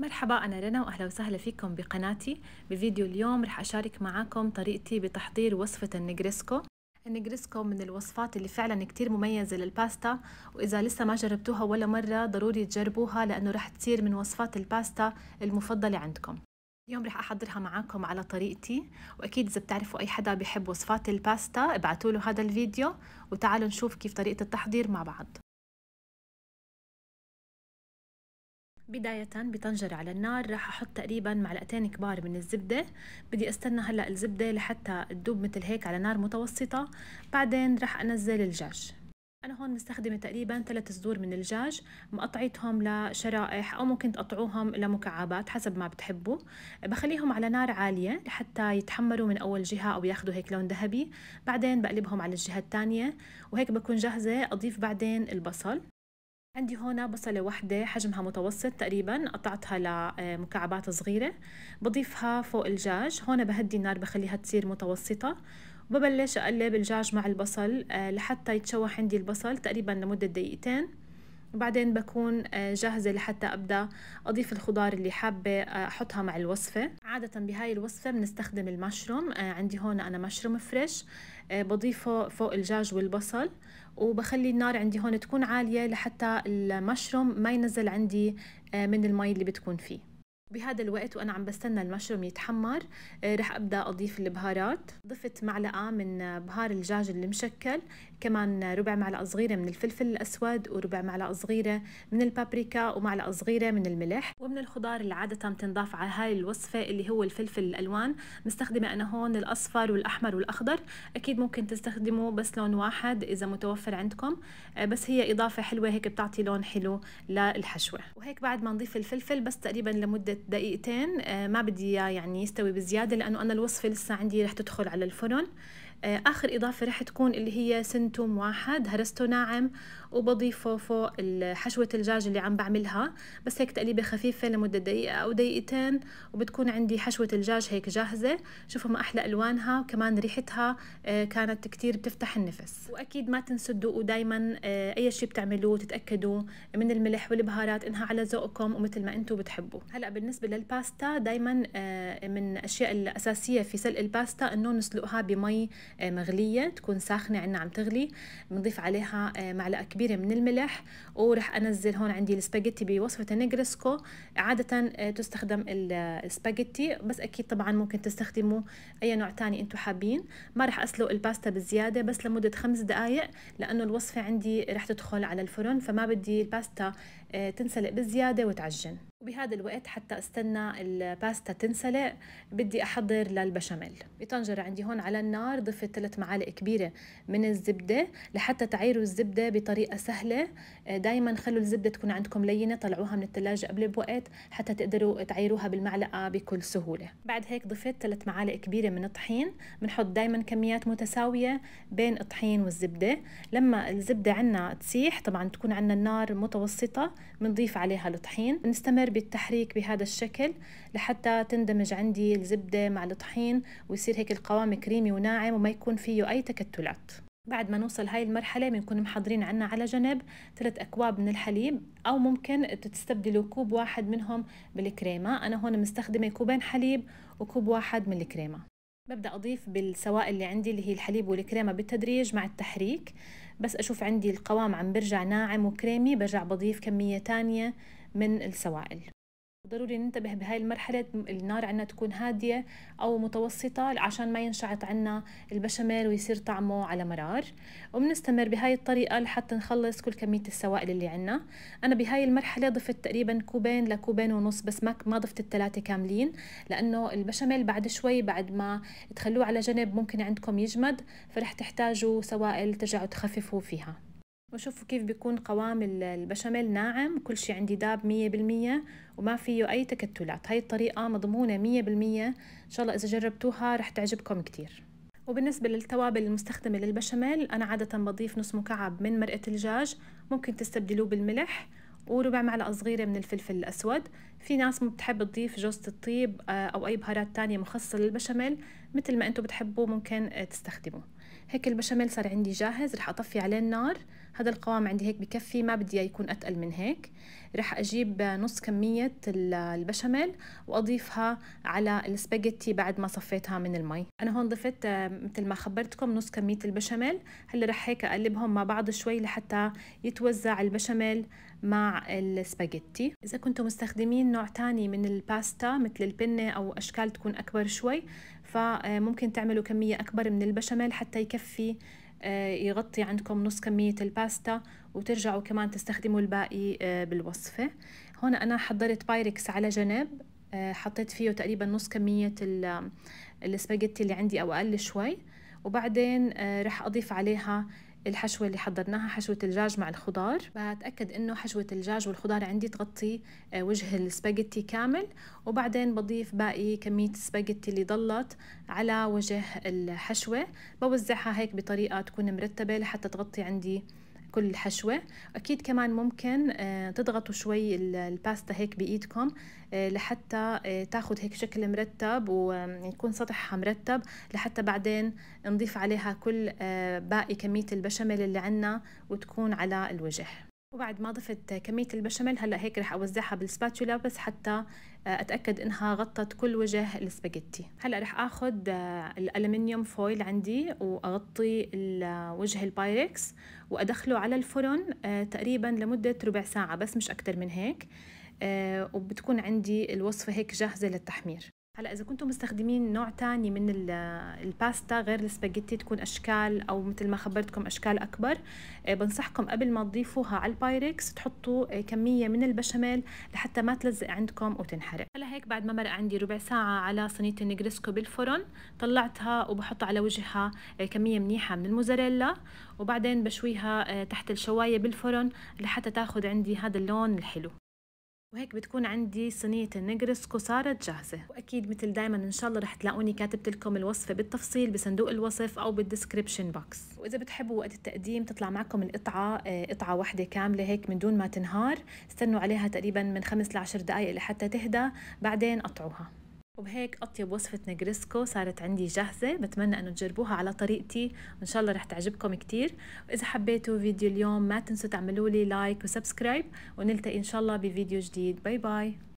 مرحبا أنا رنا وأهلا وسهلا فيكم بقناتي بفيديو اليوم رح أشارك معاكم طريقتي بتحضير وصفة النجرسكو النجرسكو من الوصفات اللي فعلا كتير مميزة للباستا وإذا لسه ما جربتوها ولا مرة ضروري تجربوها لأنه رح تصير من وصفات الباستا المفضلة عندكم اليوم رح أحضرها معاكم على طريقتي وأكيد إذا بتعرفوا أي حدا بيحب وصفات الباستا ابعتوا له هذا الفيديو وتعالوا نشوف كيف طريقة التحضير مع بعض بداية بطنجرة على النار راح أحط تقريبا معلقتين كبار من الزبدة بدي أستنى هلأ الزبدة لحتى تدوب مثل هيك على نار متوسطة بعدين راح أنزل الدجاج أنا هون مستخدمة تقريبا ثلاث صدور من الدجاج مقطعيتهم لشرائح أو ممكن تقطعوهم لمكعبات حسب ما بتحبوا بخليهم على نار عالية لحتى يتحمروا من أول جهة أو ياخدوا هيك لون ذهبي بعدين بقلبهم على الجهة الثانية وهيك بكون جاهزة أضيف بعدين البصل عندي هون بصلة واحدة حجمها متوسط تقريبا قطعتها لمكعبات آه، صغيرة بضيفها فوق الجاج هون بهدي النار بخليها تصير متوسطة وببلش أقلب الجاج مع البصل آه، لحتى يتشوح عندي البصل تقريبا لمدة دقيقتين وبعدين بكون آه، جاهزة لحتى أبدأ أضيف الخضار اللي حابة أحطها مع الوصفة عادة بهاي الوصفة بنستخدم المشروم آه عندي هون أنا مشروم فريش آه بضيفه فوق الجاج والبصل وبخلي النار عندي هون تكون عالية لحتى المشروم ما ينزل عندي آه من المي اللي بتكون فيه بهذا الوقت وانا عم بستنى المشروم يتحمر آه، رح ابدا اضيف البهارات ضفت معلقه من بهار الدجاج المشكل كمان ربع معلقه صغيره من الفلفل الاسود وربع معلقه صغيره من البابريكا ومعلقه صغيره من الملح ومن الخضار اللي عاده بتنضاف على هاي الوصفه اللي هو الفلفل الالوان مستخدمه انا هون الاصفر والاحمر والاخضر اكيد ممكن تستخدموا بس لون واحد اذا متوفر عندكم آه، بس هي اضافه حلوه هيك بتعطي لون حلو للحشوه وهيك بعد ما نضيف الفلفل بس تقريبا لمده دقيقتين آه، ما بدي اياه يعني يستوي بزياده لانه انا الوصفه لسه عندي رح تدخل على الفرن آه، آخر إضافة رح تكون اللي هي سنتوم واحد هرسته ناعم وبضيفه فوق حشوة الدجاج اللي عم بعملها بس هيك تقليبة خفيفة لمدة دقيقة أو دقيقتين وبتكون عندي حشوة الدجاج هيك جاهزة شوفوا ما أحلى ألوانها وكمان ريحتها آه، كانت كتير بتفتح النفس وأكيد ما تنسوا تدوقوا دايما آه، أي شيء بتعملوه تتأكدوا من الملح والبهارات إنها على ذوقكم ومثل ما أنتم بتحبوا هلأ بالنسبة للباستا دايما من الأشياء الأساسية في سلق الباستا إنه نسلقها بمي آه، مغليه تكون ساخنه عنا عم تغلي بنضيف عليها آه، معلقه كبيره من الملح ورح انزل هون عندي السباجيتي بوصفه نجرسكو عاده آه، تستخدم السباجيتي بس اكيد طبعا ممكن تستخدموا اي نوع تاني انتم حابين ما رح اسلق الباستا بزياده بس لمده خمس دقائق لانه الوصفه عندي رح تدخل على الفرن فما بدي الباستا تنسلق بزياده وتعجن وبهذا الوقت حتى استنى الباستا تنسلق بدي احضر للبشاميل بطنجرة عندي هون على النار ضفت ثلاث معالق كبيرة من الزبدة لحتى تعيروا الزبدة بطريقة سهلة آه، دايما خلوا الزبدة تكون عندكم لينة طلعوها من الثلاجة قبل بوقت حتى تقدروا تعيروها بالمعلقة بكل سهولة بعد هيك ضفت ثلاث معالق كبيرة من الطحين بنحط دايما كميات متساوية بين الطحين والزبدة لما الزبدة عنا تسيح طبعا تكون عنا النار متوسطة بنضيف عليها الطحين بنستمر بالتحريك بهذا الشكل لحتى تندمج عندي الزبدة مع الطحين ويصير هيك القوام كريمي وناعم وما يكون فيه أي تكتلات بعد ما نوصل هاي المرحلة بنكون محضرين عنا على جنب ثلاث أكواب من الحليب أو ممكن تستبدلوا كوب واحد منهم بالكريمة أنا هون مستخدمة كوبين حليب وكوب واحد من الكريمة ببدأ أضيف بالسوائل اللي عندي اللي هي الحليب والكريمة بالتدريج مع التحريك بس أشوف عندي القوام عم برجع ناعم وكريمي برجع بضيف كمية تانية من السوائل ضروري ننتبه بهاي المرحلة النار عنا تكون هادية أو متوسطة عشان ما ينشعط عنا البشاميل ويصير طعمه على مرار وبنستمر بهاي الطريقة لحتى نخلص كل كمية السوائل اللي عنا أنا بهاي المرحلة ضفت تقريبا كوبين لكوبين ونص بس ما ما ضفت الثلاثة كاملين لأنه البشاميل بعد شوي بعد ما تخلوه على جنب ممكن عندكم يجمد فرح تحتاجوا سوائل ترجعوا تخففوا فيها وشوفوا كيف بيكون قوام البشاميل ناعم كل شيء عندي داب مية بالمية وما فيه أي تكتلات هاي الطريقة مضمونة مية بالمية إن شاء الله إذا جربتوها رح تعجبكم كتير وبالنسبة للتوابل المستخدمة للبشاميل أنا عادة بضيف نص مكعب من مرقة الجاج ممكن تستبدلوه بالملح وربع معلقة صغيرة من الفلفل الأسود في ناس ما بتحب تضيف جوزة الطيب آه، أو أي بهارات تانية مخصصة للبشاميل مثل ما أنتم بتحبوا ممكن آه، تستخدموه هيك البشاميل صار عندي جاهز رح اطفي عليه النار هذا القوام عندي هيك بكفي ما بدي يكون اتقل من هيك رح اجيب نص كمية البشاميل واضيفها على السباجيتي بعد ما صفيتها من المي انا هون ضفت آه، مثل ما خبرتكم نص كمية البشاميل هلا رح هيك اقلبهم مع بعض شوي لحتى يتوزع البشاميل مع السباجيتي اذا كنتم مستخدمين نوع تاني من الباستا مثل البنة او اشكال تكون اكبر شوي فممكن آه، تعملوا كمية أكبر من البشاميل حتى يكفي آه، يغطي عندكم نص كمية الباستا وترجعوا كمان تستخدموا الباقي آه، بالوصفة هون أنا حضرت بايركس على جنب حطيت فيه تقريبا نص كمية السباجيتي اللي عندي أو أقل شوي وبعدين رح أضيف عليها الحشوة اللي حضرناها حشوة الدجاج مع الخضار بتأكد إنه حشوة الدجاج والخضار عندي تغطي آه، وجه السباجيتي كامل وبعدين بضيف باقي كمية السباجيتي اللي ضلت على وجه الحشوة بوزعها هيك بطريقة تكون مرتبة لحتى تغطي عندي كل حشوة أكيد كمان ممكن آه، تضغطوا شوي الباستا هيك بإيدكم آه، لحتى آه، تاخد هيك شكل مرتب ويكون سطحها مرتب لحتى بعدين نضيف عليها كل باقي كمية البشاميل اللي عنا وتكون على الوجه وبعد ما ضفت كمية البشاميل هلا هيك رح اوزعها بالسباتشولا بس حتى آه، اتاكد انها غطت كل وجه السباجيتي هلا رح اخذ آه، الالمنيوم فويل عندي واغطي آه، وجه البايركس وادخله على الفرن تقريبا لمدة ربع ساعة بس مش اكتر من هيك وبتكون عندي الوصفة هيك جاهزة للتحمير هلا اذا كنتم مستخدمين نوع تاني من الباستا غير السباجيتي تكون اشكال او مثل ما خبرتكم اشكال اكبر آه، بنصحكم قبل ما تضيفوها على البايركس تحطوا آه، كميه من البشاميل لحتى ما تلزق عندكم وتنحرق هلا هيك بعد ما مرق عندي ربع ساعه على صينيه النجرسكو بالفرن طلعتها وبحط على وجهها آه، كميه منيحه من الموزاريلا وبعدين بشويها تحت الشوايه بالفرن لحتى تاخذ عندي هذا اللون الحلو وهيك بتكون عندي صينية النجرسكو صارت جاهزة وأكيد مثل دايما إن شاء الله رح تلاقوني كاتبت لكم الوصفة بالتفصيل بصندوق الوصف أو بالدسكريبشن بوكس وإذا بتحبوا وقت التقديم تطلع معكم القطعة آه، قطعة واحدة كاملة هيك من دون ما تنهار استنوا عليها تقريبا من خمس لعشر دقايق لحتى تهدى بعدين قطعوها وبهيك أطيب وصفة نجرسكو صارت عندي جاهزة بتمنى أنه تجربوها على طريقتي وإن شاء الله رح تعجبكم كتير وإذا حبيتوا فيديو اليوم ما تنسوا تعملوا لي لايك وسبسكرايب ونلتقي إن شاء الله بفيديو جديد باي باي